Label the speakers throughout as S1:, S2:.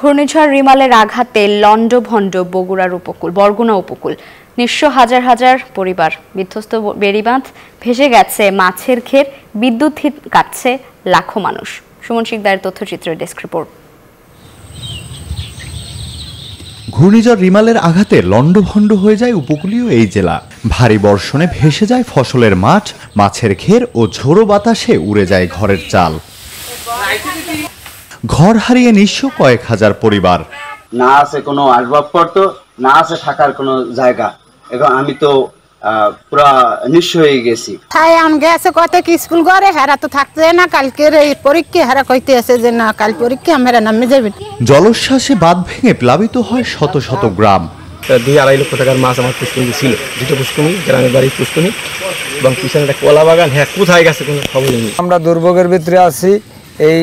S1: ঘূর্ণিঝড় রিমালের আঘাতে লন্ডভণ্ড বগুড়ার উপকূল বরগুনা উপকূল নিঃস্ব হাজার হাজার পরিবার বিধ্বস্ত বেড়িবাঁধ ভেসে গেছে মাছের ঘের বিদ্যুৎ কাটছে লাখো মানুষ সুমন শিকদারের তথ্যচিত্রের ডেস্ক রিপোর্ট ঘূর্ণিঝড় রিমালের আঘাতে লন্ডভণ্ড হয়ে যায় উপকূলীয় এই জেলা ভারী বর্ষণে ভেসে যায় ফসলের মাঠ মাছের ঘের ও ঝোড়ো বাতাসে উড়ে যায় ঘরের চাল ঘর হারিয়ে নিঃস্ব কয়েক হাজার পরিবার না আছে কোনো আসবাবপত্র না আছে থাকার কোনো জায়গা এবং আমি তো নিঃস্ব হয়ে গেছি তাই আম গেছে কি স্কুল ঘরে তো থাকতে না কালকের এই পরীক্ষা আছে যে না কাল পরীক্ষা আমরা নামে ভেঙে প্লাবিত হয় শত শত গ্রাম আড়াই লক্ষ টাকার ছিল গ্রামের এবং একটা হ্যাঁ কোথায় গেছে কোনো নেই আমরা দুর্ভোগের ভিতরে আছি এই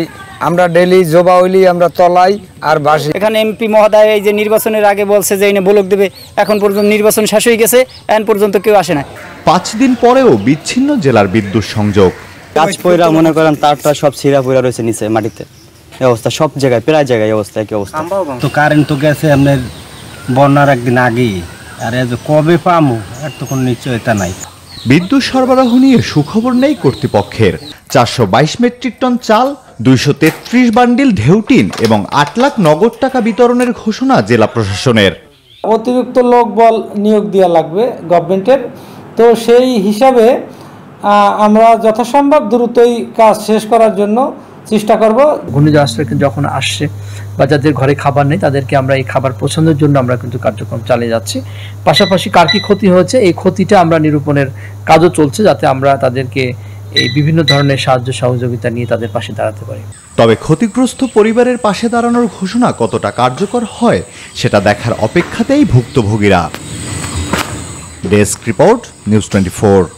S1: আমরা ডেলি জোবা ওইলি আমরা তলাই আর বাসি এখানে এমপি মহোদয় এই যে নির্বাচনের আগে বলছে যে এনে বলক দেবে এখন পর্যন্ত নির্বাচন শেষ হয়ে গেছে এখন পর্যন্ত কেউ আসে না পাঁচ দিন পরেও বিচ্ছিন্ন জেলার বিদ্যুৎ সংযোগ গাছ পয়রা মনে করেন তারটা সব ছিঁড়া পয়রা রয়েছে নিচে মাটিতে অবস্থা সব জায়গায় প্রায় জায়গায় অবস্থা কি অবস্থা তো কারেন্ট তো গেছে আপনার বন্যার একদিন আগে আর কবে পামু আর তো কোনো নিশ্চয়তা নাই বিদ্যুৎ সরবরাহ নিয়ে সুখবর নেই কর্তৃপক্ষের চারশো মেট্রিক টন চাল দুইশো তেত্রিশ বান্ডিল ঢেউটিন এবং আট লাখ নগদ টাকা বিতরণের ঘোষণা জেলা প্রশাসনের অতিরিক্ত লোকবল নিয়োগ দেওয়া লাগবে গভর্নমেন্টের তো সেই হিসাবে আমরা যথাসম্ভব দ্রুতই কাজ শেষ করার জন্য চেষ্টা করব ঘূর্ণিঝড় যখন আসছে বা যাদের ঘরে খাবার নেই তাদেরকে আমরা এই খাবার পছন্দের জন্য আমরা কিন্তু কার্যক্রম চালিয়ে যাচ্ছি পাশাপাশি কার কী ক্ষতি হয়েছে এই ক্ষতিটা আমরা নিরূপণের কাজও চলছে যাতে আমরা তাদেরকে এই বিভিন্ন ধরনের সাহায্য সহযোগিতা নিয়ে তাদের পাশে দাঁড়াতে পারে তবে ক্ষতিগ্রস্ত পরিবারের পাশে দাঁড়ানোর ঘোষণা কতটা কার্যকর হয় সেটা দেখার অপেক্ষাতেই ভুক্তভোগীরা ডেস্ক রিপোর্ট নিউজ টোয়েন্টি